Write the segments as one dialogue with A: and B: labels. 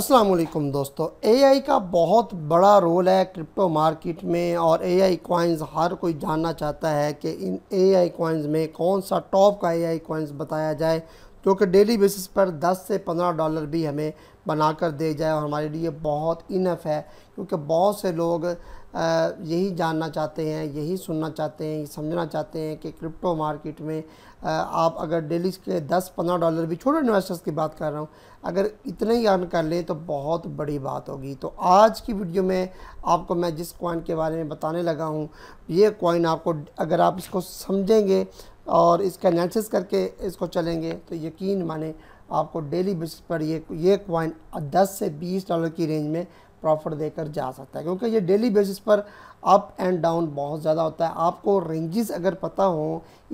A: असलकुम दोस्तों एआई का बहुत बड़ा रोल है क्रिप्टो मार्केट में और एआई कोइंस हर कोई जानना चाहता है कि इन एआई क्वाइंस में कौन सा टॉप का एआई कोइंस बताया जाए जो कि डेली बेसिस पर 10 से 15 डॉलर भी हमें बनाकर दे जाए और हमारे लिए बहुत इनफ है क्योंकि बहुत से लोग यही जानना चाहते हैं यही सुनना चाहते हैं समझना चाहते हैं कि क्रिप्टो मार्केट में आप अगर डेली के 10-15 डॉलर भी छोटे इन्वेस्टर्स की बात कर रहा हूँ अगर इतने ही अर्न कर लें तो बहुत बड़ी बात होगी तो आज की वीडियो में आपको मैं जिस कॉइन के बारे में बताने लगा हूँ ये कॉइन आपको अगर आप इसको समझेंगे और इसका एनालिसिस करके इसको चलेंगे तो यकीन माने आपको डेली बेसिस पर ये ये कॉइन 10 से 20 डॉलर की रेंज में प्रॉफिट देकर जा सकता है क्योंकि ये डेली बेसिस पर अप एंड डाउन बहुत ज़्यादा होता है आपको रेंजेस अगर पता हो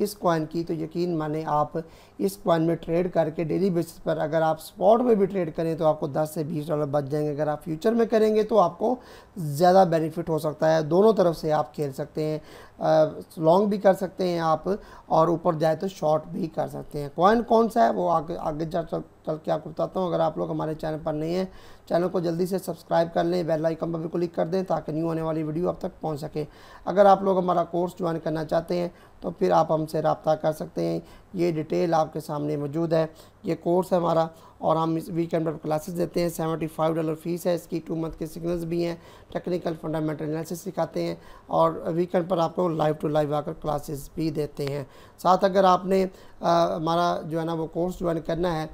A: इस कॉइन की तो यकीन माने आप इस कॉइन में ट्रेड करके डेली बेसिस पर अगर आप स्पॉट में भी ट्रेड करें तो आपको 10 से 20 डॉलर बच जाएंगे अगर आप फ्यूचर में करेंगे तो आपको ज़्यादा बेनिफिट हो सकता है दोनों तरफ से आप खेल सकते हैं लॉन्ग भी कर सकते हैं आप और ऊपर जाए तो शॉर्ट भी कर सकते हैं कॉइन कौन सा है वो आगे आगे जा चल के आपको बताता हूँ अगर आप लोग हमारे चैनल पर नहीं हैं चैनल को जल्दी से सब्सक्राइब कर लें बेल आइकन पर भी क्लिक कर दें ताकि न्यू आने वाली वीडियो आप तक पहुंच पहुँच सके अगर आप लोग हमारा कोर्स ज्वाइन करना चाहते हैं तो फिर आप हमसे रबता कर सकते हैं ये डिटेल आपके सामने मौजूद है ये कोर्स है हमारा और हम इस वीकेंड पर क्लासेस देते हैं सेवेंटी फाइव डॉलर फीस है इसकी टू मंथ के सिग्नल्स भी हैं टेक्निकल फंडामेंटल एनालिसिस सिखाते हैं और वीकेंड पर आपको लाइव टू लाइव आकर क्लासेस भी देते हैं साथ अगर आपने हमारा जो है ना वो कोर्स ज्वाइन करना है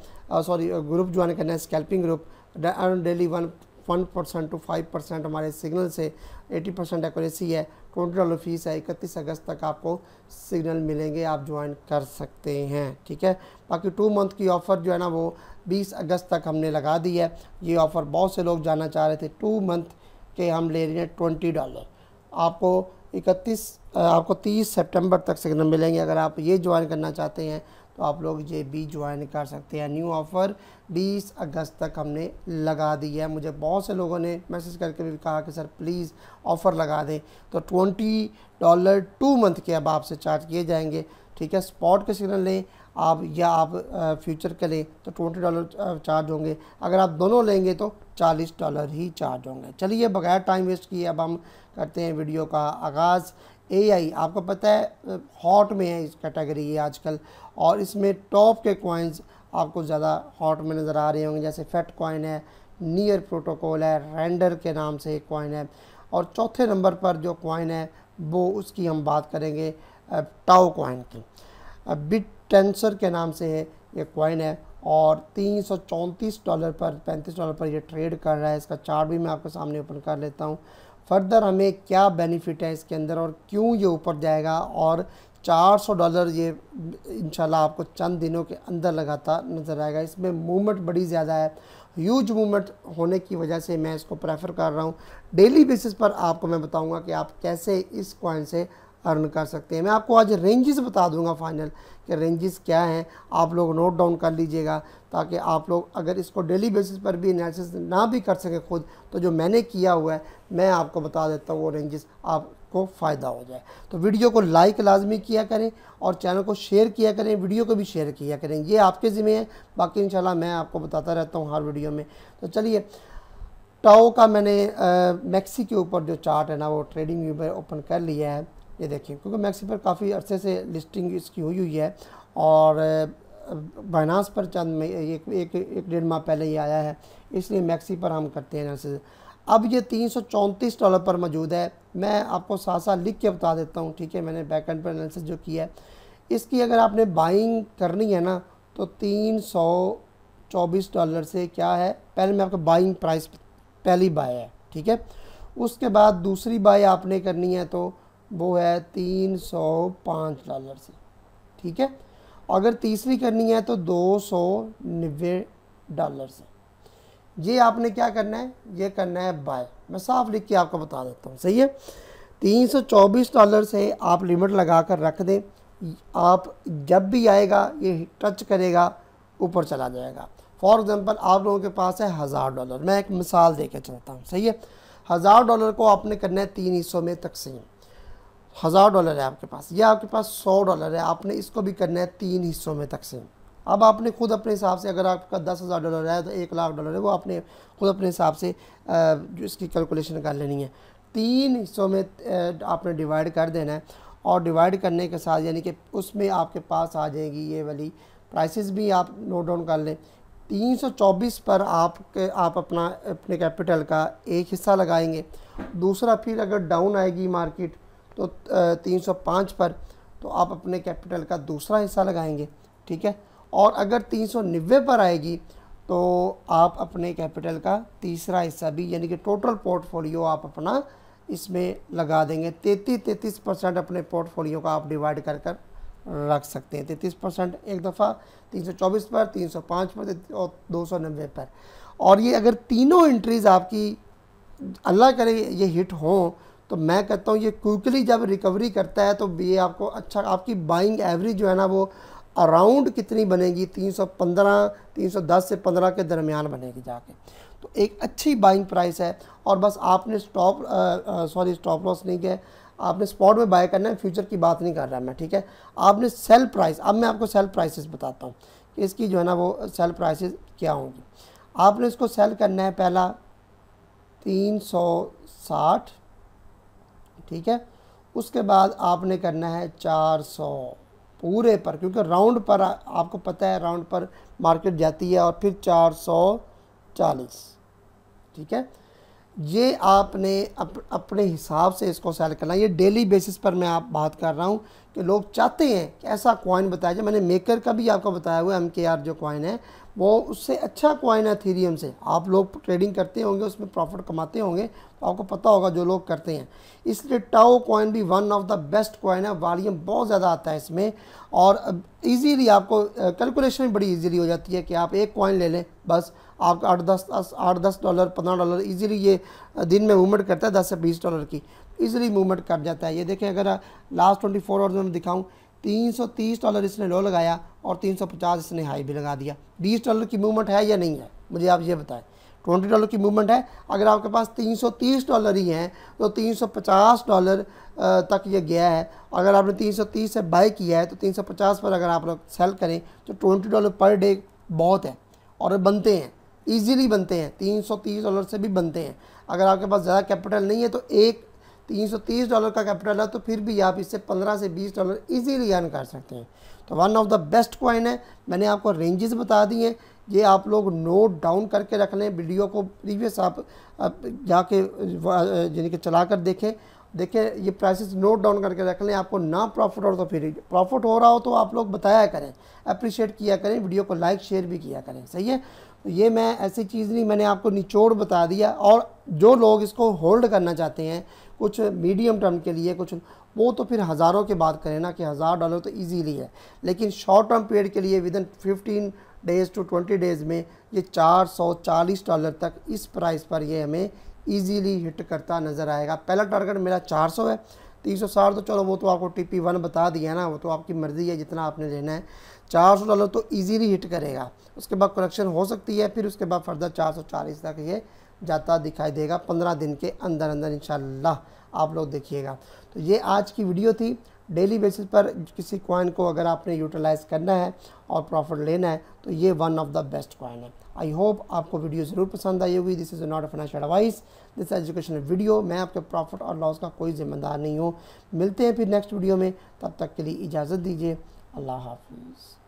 A: सॉरी ग्रुप ज्वाइन करना है scalping group daily one one percent to five percent हमारे सिग्नल से एटी परसेंट एक्यूरेसी है ट्वेंटी डॉलर फीस है इकतीस अगस्त तक आपको सिग्नल मिलेंगे आप ज्वाइन कर सकते हैं ठीक है बाकी टू मंथ की ऑफ़र जो है ना वो बीस अगस्त तक हमने लगा दी है ये ऑफ़र बहुत से लोग जाना चाह रहे थे टू मंथ के हम ले रहे हैं ट्वेंटी डॉलर आपको इकतीस आपको तीस सेप्टेम्बर तक सिग्नल मिलेंगे अगर आप ये ज्वाइन करना चाहते हैं तो आप लोग ये भी ज्वाइन कर सकते हैं न्यू ऑफ़र 20 अगस्त तक हमने लगा दी है मुझे बहुत से लोगों ने मैसेज करके भी कहा कि सर प्लीज़ ऑफ़र लगा दें तो 20 डॉलर टू मंथ के अब आपसे चार्ज किए जाएंगे ठीक है स्पॉट के सिग्नल लें आप या आप फ्यूचर के लें तो ट्वेंटी डॉलर चार्ज होंगे अगर आप दोनों लेंगे तो चालीस डॉलर ही चार्ज होंगे चलिए बगैर टाइम वेस्ट किए अब हम करते हैं वीडियो का आगाज़ एआई आपको पता है हॉट में है इस कैटेगरी ये आजकल और इसमें टॉप के कॉइन्स आपको ज़्यादा हॉट में नज़र आ रहे होंगे जैसे फेट कॉइन है नियर प्रोटोकॉल है रेंडर के नाम से एक कॉइन है और चौथे नंबर पर जो कॉइन है वो उसकी हम बात करेंगे टाओ कॉइन की बिट टेंसर के नाम से है ये कॉइन है और तीन डॉलर पर पैंतीस डॉलर पर ये ट्रेड कर रहा है इसका चार्ट भी मैं आपके सामने ओपन कर लेता हूँ फर्दर हमें क्या बेनिफिट है इसके अंदर और क्यों ये ऊपर जाएगा और 400 डॉलर ये इंशाल्लाह आपको चंद दिनों के अंदर लगातार नज़र आएगा इसमें मूवमेंट बड़ी ज़्यादा है ह्यूज मूवमेंट होने की वजह से मैं इसको प्रेफर कर रहा हूँ डेली बेसिस पर आपको मैं बताऊँगा कि आप कैसे इस कॉइन से अर्न कर सकते हैं मैं आपको आज रेंजेस बता दूंगा फाइनल कि रेंजेस क्या हैं आप लोग नोट डाउन कर लीजिएगा ताकि आप लोग अगर इसको डेली बेसिस पर भी एनालिसिस ना भी कर सकें खुद तो जो मैंने किया हुआ है मैं आपको बता देता हूँ वो रेंजेस आपको फ़ायदा हो जाए तो वीडियो को लाइक लाजमी किया करें और चैनल को शेयर किया करें वीडियो को भी शेयर किया करें ये आपके ज़िम्मे है बाकी शाला मैं आपको बताता रहता हूँ हर वीडियो में तो चलिए टाओ का मैंने मैक्सी के ऊपर जो चार्ट है ना वो ट्रेडिंग व्यू पर ओपन कर लिया है ये देखिए क्योंकि मैक्सी पर काफ़ी अरसे से लिस्टिंग इसकी हुई हुई है और बाइनास पर चंद में एक एक, एक डेढ़ माह पहले ही आया है इसलिए मैक्सी पर हम करते हैं एनालिसिस अब ये तीन डॉलर पर मौजूद है मैं आपको साथ साथ लिख के बता देता हूँ ठीक है मैंने बैक एंड पर एनालिसिस जो किया है इसकी अगर आपने बाइंग करनी है ना तो तीन सौ चौबीस डॉलर से क्या है पहले मैं आपको बाइंग प्राइस पहली बाय है ठीक है उसके बाद दूसरी बाय आपने करनी है तो वो है तीन सौ पाँच डॉलर से ठीक है अगर तीसरी करनी है तो दो सौ नब्बे डॉलर से ये आपने क्या करना है ये करना है बाय मैं साफ लिख के आपको बता देता हूँ सही है तीन सौ चौबीस डॉलर से आप लिमिट लगा कर रख दें आप जब भी आएगा ये टच करेगा ऊपर चला जाएगा फॉर एग्ज़ाम्पल आप लोगों के पास है हज़ार डॉलर मैं एक मिसाल दे के चलता हूँ सही है हज़ार डॉलर को आपने करना है तीन हिस्सों में तकसीम हज़ार डॉलर है आपके पास या आपके पास सौ डॉलर है आपने इसको भी करना है तीन हिस्सों में तकसीम अब आपने खुद अपने हिसाब से अगर आपका दस हज़ार डॉलर है तो एक लाख डॉलर है वो आपने खुद अपने हिसाब से जो इसकी कैलकुलेशन कर लेनी है तीन हिस्सों में आपने डिवाइड कर देना है और डिवाइड करने के साथ यानी कि उसमें आपके पास आ जाएगी ये वाली प्राइसेस भी आप नोट डाउन कर लें 324 पर आपके आप अपना अपने कैपिटल का एक हिस्सा लगाएंगे दूसरा फिर अगर डाउन आएगी मार्केट तो तीन सौ पाँच पर तो आप अपने कैपिटल का दूसरा हिस्सा लगाएंगे ठीक है और अगर तीन सौ नब्बे पर आएगी तो आप अपने कैपिटल का तीसरा हिस्सा भी यानी कि टोटल पोर्टफोलियो आप अपना इसमें लगा देंगे तैतीस तैतीस परसेंट अपने पोर्टफोलियो का आप डिवाइड कर कर रख सकते हैं तैतीस परसेंट एक दफ़ा तीन सौ चौबीस पर तीन सौ पाँच पर और दो सौ नब्बे पर और ये अगर तीनों एंट्रीज़ आपकी अल्लाह करे ये हिट हों तो मैं कहता हूँ ये क्विकली जब रिकवरी करता है तो ये आपको अच्छा आपकी बाइंग एवरेज जो है ना वो अराउंड कितनी बनेगी 315 310 से 15 के दरमियान बनेगी जाके तो एक अच्छी बाइंग प्राइस है और बस आपने स्टॉप सॉरी स्टॉप लॉस नहीं किया आपने स्पॉट में बाय करना है फ्यूचर की बात नहीं कर रहा मैं ठीक है आपने सेल प्राइस अब मैं आपको सेल प्राइसेस बताता हूँ कि इसकी जो है ना वो सेल प्राइसेस क्या होंगी आपने इसको सेल करना है पहला तीन सौ साठ ठीक है उसके बाद आपने करना है चार सौ पूरे पर क्योंकि राउंड पर आ, आपको पता है राउंड पर मार्केट जाती है और फिर चार सौ चालीस ठीक है ये आपने अप, अपने हिसाब से इसको सेल करना ये डेली बेसिस पर मैं आप बात कर रहा हूँ कि तो लोग चाहते हैं कि ऐसा कॉइन बताया जाए मैंने मेकर का भी आपको बताया हुआ है एम के आर जो कॉइन है वो उससे अच्छा कॉइन है थीरियम से आप लोग ट्रेडिंग करते होंगे उसमें प्रॉफिट कमाते होंगे तो आपको पता होगा जो लोग करते हैं इसलिए टाओ कॉइन भी one of the best coin है वॉल्यूम बहुत ज़्यादा आता है इसमें और इजीली आपको कैलकुलेशन बड़ी ईजीली हो जाती है कि आप एक कॉइन ले लें बस आप आठ दस आठ दस डॉलर पंद्रह डॉलर ईजीली ये दिन में मूवमेंट करता है दस से बीस डॉलर की इजिली मूवमेंट कर जाता है ये देखें अगर लास्ट ट्वेंटी फोर आवर्स में दिखाऊँ तीन सौ तीस डॉलर इसने लो लगाया और तीन सौ पचास इसने हाई भी लगा दिया बीस डॉलर की मूवमेंट है या नहीं है मुझे आप ये बताएं ट्वेंटी डॉलर की मूवमेंट है अगर आपके पास तीन सौ तीस डॉलर ही हैं तो तीन सौ पचास डॉलर तक ये गया है अगर आपने तीन सौ तीस से बाई किया है तो तीन सौ पचास पर अगर आप लोग सेल करें तो ट्वेंटी डॉलर पर डे बहुत है और बनते हैं ईजीली बनते हैं तीन सौ तीस डॉलर से भी बनते हैं अगर आपके पास ज़्यादा कैपिटल नहीं है तो एक 330 डॉलर का कैपिटल है तो फिर भी आप इससे 15 से 20 डॉलर इजीली अर्न कर सकते हैं तो one of the best coin है मैंने आपको रेंजेस बता दी हैं ये आप लोग नोट डाउन करके रख लें वीडियो को प्रीवियस आप, आप जाके यानी कि चला कर देखें देखें ये प्राइसेस नोट डाउन करके रख लें आपको ना प्रॉफिट हो तो फिर प्रॉफिट हो रहा हो तो आप लोग बताया करें अप्रिशिएट किया करें वीडियो को लाइक शेयर भी किया करें सही है तो ये मैं ऐसी चीज़ नहीं मैंने आपको निचोड़ बता दिया और जो लोग इसको होल्ड करना चाहते हैं कुछ मीडियम टर्म के लिए कुछ वो तो फिर हज़ारों के बात करें ना कि हज़ार डॉलर तो ईजीली है लेकिन शॉर्ट टर्म पीरियड के लिए within fifteen days to twenty days में ये चार सौ चालीस डॉलर तक इस प्राइस पर ये हमें ईजीली हिट करता नज़र आएगा पहला टारगेट मेरा चार सौ है तीन सौ साठ तो चलो वो तो आपको टी पी वन बता दिया ना वो तो आपकी मर्ज़ी है जितना आपने लेना है चार सौ डॉलर तो ईजीली हिट करेगा उसके बाद करेक्शन हो सकती है फिर उसके बाद फर्दर चार सौ चालीस तक ये जाता दिखाई देगा पंद्रह दिन के अंदर अंदर इन आप लोग देखिएगा तो ये आज की वीडियो थी डेली बेसिस पर किसी कॉइन को अगर आपने यूटिलाइज़ करना है और प्रॉफिट लेना है तो ये one of the best coin है आई होप आपको वीडियो ज़रूर पसंद आई होगी this is not a financial advice this education video मैं आपके प्रॉफिट और लॉस का कोई जिम्मेदार नहीं हूँ मिलते हैं फिर नेक्स्ट वीडियो में तब तक के लिए इजाज़त दीजिए अल्लाह हाफिज़